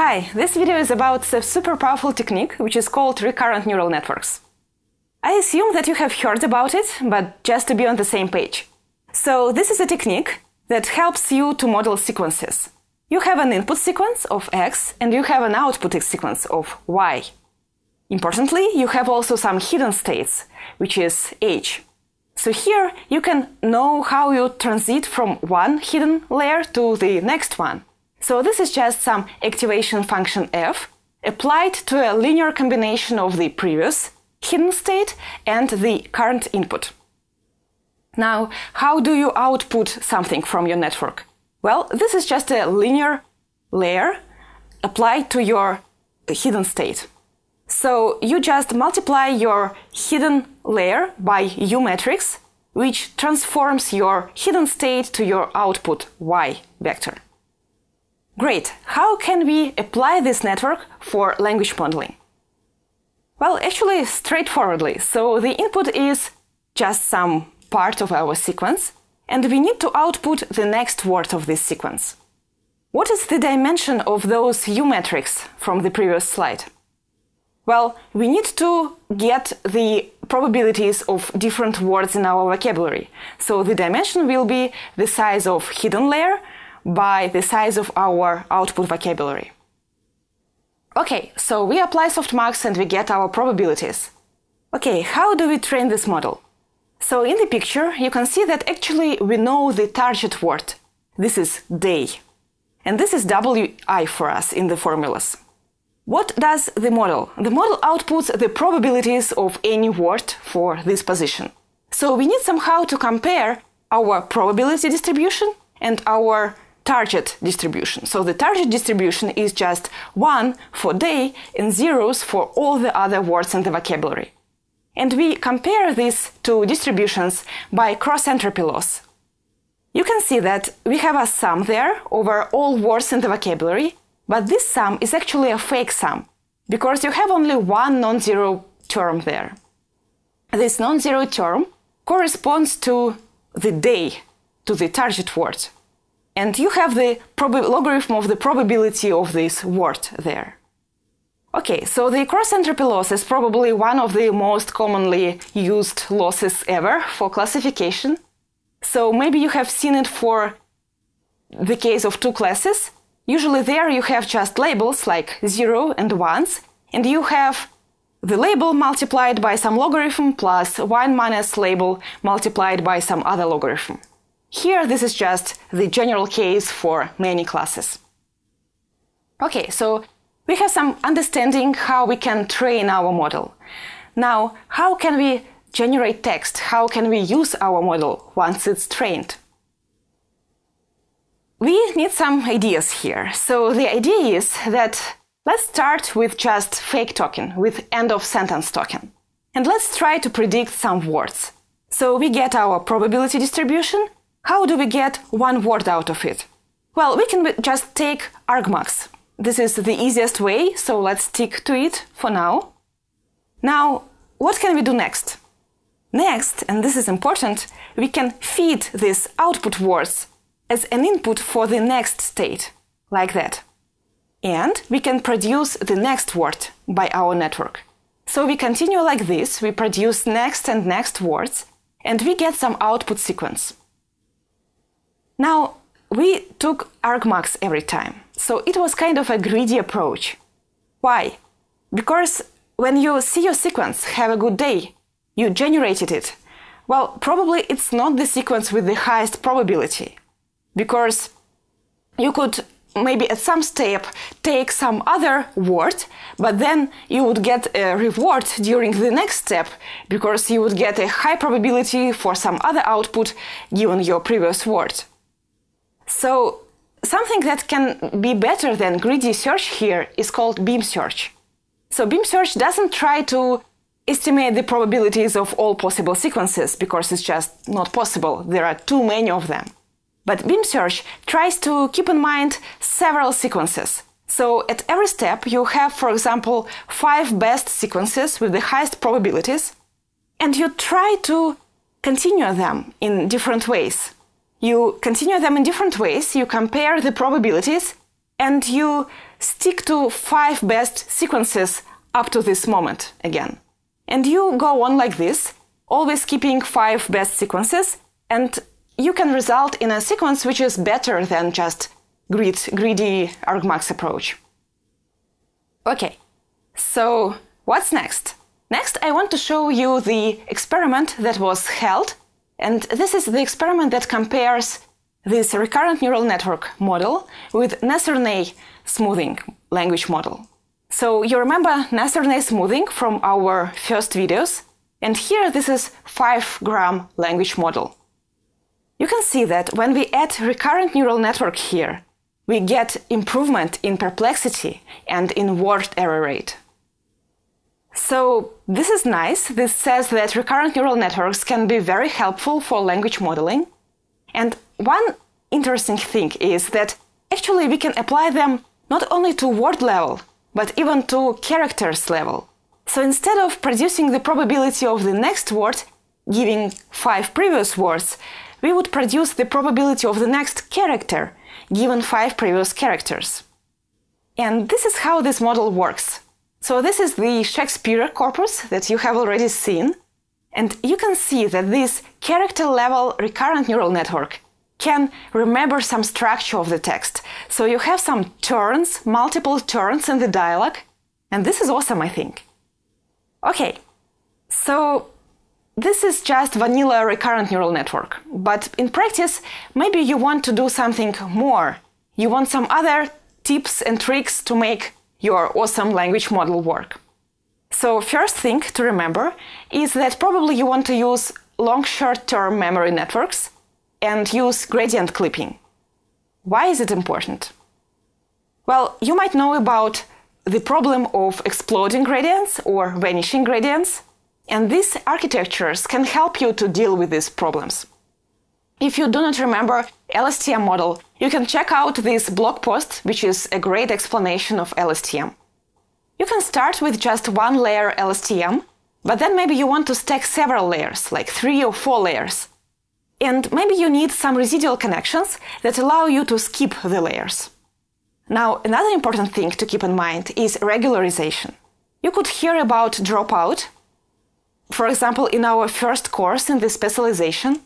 Hi, this video is about a super powerful technique which is called recurrent neural networks. I assume that you have heard about it, but just to be on the same page. So this is a technique that helps you to model sequences. You have an input sequence of X and you have an output sequence of Y. Importantly, you have also some hidden states, which is H. So here you can know how you transit from one hidden layer to the next one. So this is just some activation function f applied to a linear combination of the previous hidden state and the current input. Now, how do you output something from your network? Well, this is just a linear layer applied to your hidden state. So you just multiply your hidden layer by U matrix, which transforms your hidden state to your output Y vector. Great. How can we apply this network for language modeling? Well, actually, straightforwardly. So the input is just some part of our sequence, and we need to output the next word of this sequence. What is the dimension of those U metrics from the previous slide? Well, we need to get the probabilities of different words in our vocabulary. So the dimension will be the size of hidden layer by the size of our output vocabulary. Okay, so we apply softmax and we get our probabilities. Okay, how do we train this model? So in the picture, you can see that actually we know the target word. This is day. And this is WI for us in the formulas. What does the model? The model outputs the probabilities of any word for this position. So we need somehow to compare our probability distribution and our target distribution. So the target distribution is just 1 for day and zeros for all the other words in the vocabulary. And we compare these two distributions by cross-entropy loss. You can see that we have a sum there over all words in the vocabulary, but this sum is actually a fake sum, because you have only one non-zero term there. This non-zero term corresponds to the day, to the target word. And you have the logarithm of the probability of this word there. Okay, so the cross entropy loss is probably one of the most commonly used losses ever for classification. So maybe you have seen it for the case of two classes. Usually there you have just labels like 0 and 1s, and you have the label multiplied by some logarithm plus 1 minus label multiplied by some other logarithm. Here, this is just the general case for many classes. Okay, so we have some understanding how we can train our model. Now, how can we generate text? How can we use our model once it's trained? We need some ideas here. So the idea is that let's start with just fake token, with end of sentence token. And let's try to predict some words. So we get our probability distribution how do we get one word out of it? Well, we can just take argmax. This is the easiest way, so let's stick to it for now. Now, what can we do next? Next, and this is important, we can feed these output words as an input for the next state, like that. And we can produce the next word by our network. So we continue like this, we produce next and next words, and we get some output sequence. Now, we took argmax every time, so it was kind of a greedy approach. Why? Because when you see your sequence, have a good day, you generated it, well, probably it's not the sequence with the highest probability. Because you could maybe at some step take some other word, but then you would get a reward during the next step because you would get a high probability for some other output given your previous word. So something that can be better than greedy search here is called beam search. So beam search doesn't try to estimate the probabilities of all possible sequences because it's just not possible. There are too many of them. But beam search tries to keep in mind several sequences. So at every step you have, for example, five best sequences with the highest probabilities, and you try to continue them in different ways. You continue them in different ways, you compare the probabilities, and you stick to five best sequences up to this moment again. And you go on like this, always keeping five best sequences, and you can result in a sequence which is better than just greed, greedy argmax approach. Okay, so what's next? Next, I want to show you the experiment that was held and this is the experiment that compares this recurrent neural network model with nasr smoothing language model. So you remember nasr smoothing from our first videos, and here this is 5 gram language model. You can see that when we add recurrent neural network here, we get improvement in perplexity and in word error rate. So, this is nice. This says that recurrent neural networks can be very helpful for language modeling. And one interesting thing is that actually we can apply them not only to word level, but even to characters level. So, instead of producing the probability of the next word, giving five previous words, we would produce the probability of the next character, given five previous characters. And this is how this model works. So this is the Shakespeare corpus that you have already seen. And you can see that this character-level recurrent neural network can remember some structure of the text. So you have some turns, multiple turns in the dialogue. And this is awesome, I think. Okay, so this is just vanilla recurrent neural network. But in practice, maybe you want to do something more. You want some other tips and tricks to make your awesome language model work. So, first thing to remember is that probably you want to use long short term memory networks and use gradient clipping. Why is it important? Well, you might know about the problem of exploding gradients or vanishing gradients, and these architectures can help you to deal with these problems. If you do not remember LSTM model, you can check out this blog post, which is a great explanation of LSTM. You can start with just one layer LSTM, but then maybe you want to stack several layers, like three or four layers. And maybe you need some residual connections that allow you to skip the layers. Now, another important thing to keep in mind is regularization. You could hear about dropout. For example, in our first course in the specialization,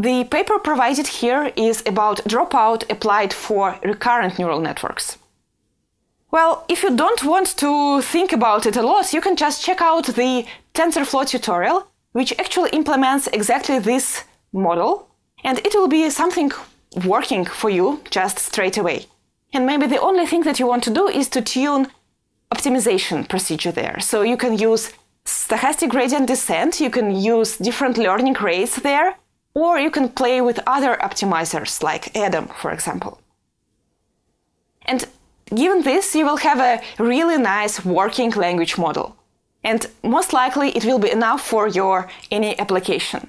the paper provided here is about dropout applied for recurrent neural networks. Well, if you don't want to think about it a lot, you can just check out the TensorFlow tutorial, which actually implements exactly this model, and it will be something working for you just straight away. And maybe the only thing that you want to do is to tune optimization procedure there. So you can use stochastic gradient descent, you can use different learning rates there, or you can play with other optimizers like Adam, for example. And given this, you will have a really nice working language model. And most likely it will be enough for your any application.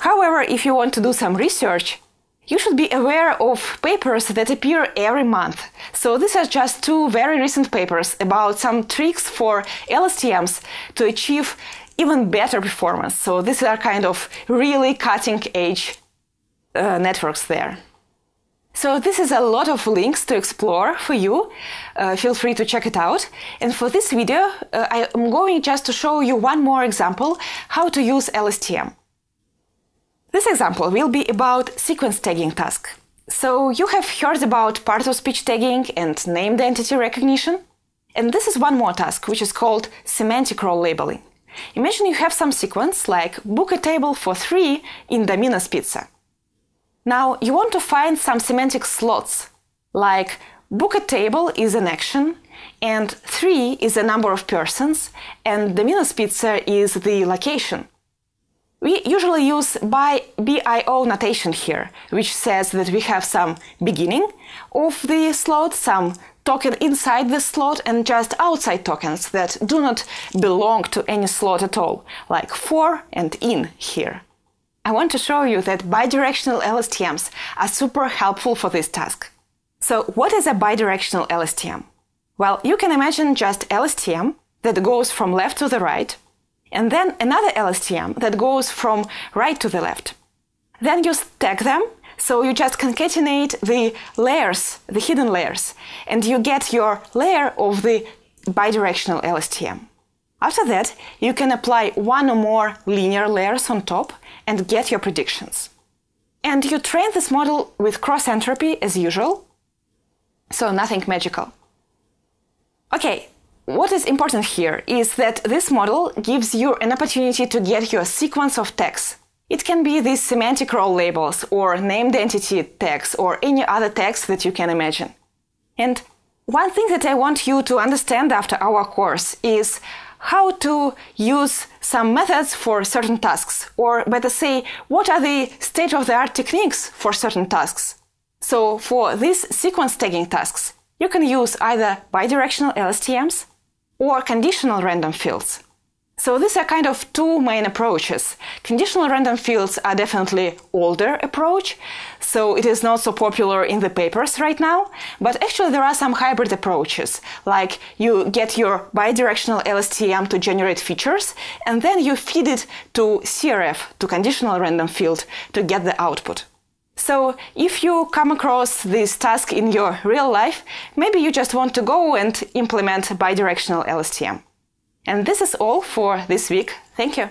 However, if you want to do some research, you should be aware of papers that appear every month. So these are just two very recent papers about some tricks for LSTMs to achieve even better performance. So these are kind of really cutting edge uh, networks there. So this is a lot of links to explore for you. Uh, feel free to check it out. And for this video, uh, I am going just to show you one more example how to use LSTM. This example will be about sequence tagging task. So you have heard about part-of-speech tagging and named entity recognition. And this is one more task, which is called semantic role labeling. Imagine you have some sequence like book a table for three in Domino's Pizza. Now you want to find some semantic slots, like book a table is an action, and three is a number of persons, and Domino's Pizza is the location. We usually use by BIO notation here, which says that we have some beginning of the slot, some token inside the slot and just outside tokens that do not belong to any slot at all, like for and in here. I want to show you that bidirectional LSTMs are super helpful for this task. So what is a bidirectional LSTM? Well, you can imagine just LSTM that goes from left to the right and then another LSTM that goes from right to the left. Then you stack them, so you just concatenate the layers, the hidden layers, and you get your layer of the bidirectional LSTM. After that, you can apply one or more linear layers on top and get your predictions. And you train this model with cross entropy as usual, so nothing magical. Okay, what is important here is that this model gives you an opportunity to get your sequence of tags. It can be these semantic role labels or named entity tags or any other tags that you can imagine. And one thing that I want you to understand after our course is how to use some methods for certain tasks, or better say, what are the state of the art techniques for certain tasks. So for these sequence tagging tasks, you can use either bidirectional LSTMs or conditional random fields. So these are kind of two main approaches. Conditional random fields are definitely older approach, so it is not so popular in the papers right now, but actually there are some hybrid approaches, like you get your bidirectional LSTM to generate features and then you feed it to CRF, to conditional random field to get the output. So if you come across this task in your real life, maybe you just want to go and implement bidirectional LSTM. And this is all for this week. Thank you.